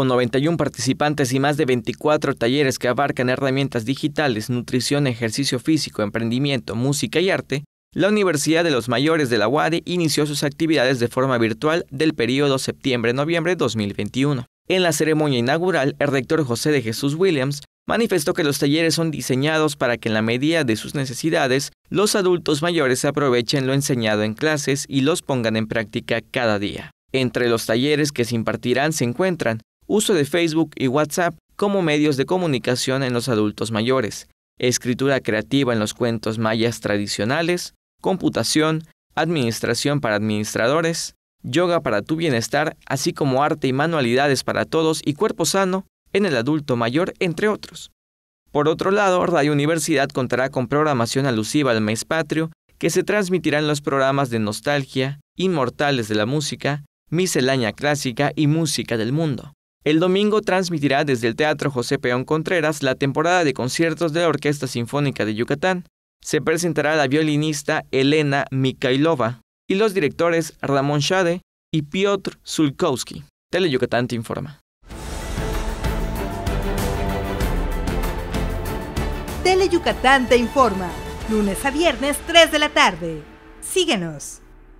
con 91 participantes y más de 24 talleres que abarcan herramientas digitales, nutrición, ejercicio físico, emprendimiento, música y arte, la Universidad de los Mayores de la UADE inició sus actividades de forma virtual del periodo septiembre-noviembre 2021. En la ceremonia inaugural, el rector José de Jesús Williams manifestó que los talleres son diseñados para que en la medida de sus necesidades los adultos mayores aprovechen lo enseñado en clases y los pongan en práctica cada día. Entre los talleres que se impartirán se encuentran uso de Facebook y WhatsApp como medios de comunicación en los adultos mayores, escritura creativa en los cuentos mayas tradicionales, computación, administración para administradores, yoga para tu bienestar, así como arte y manualidades para todos y cuerpo sano en el adulto mayor, entre otros. Por otro lado, Radio Universidad contará con programación alusiva al mes patrio, que se transmitirán los programas de Nostalgia, Inmortales de la Música, Miscelánea Clásica y Música del Mundo. El domingo transmitirá desde el Teatro José Peón Contreras la temporada de conciertos de la Orquesta Sinfónica de Yucatán. Se presentará la violinista Elena Mikhailova y los directores Ramón Shade y Piotr Sulkowski. Tele Yucatán te informa. Tele Yucatán te informa. Lunes a viernes, 3 de la tarde. Síguenos.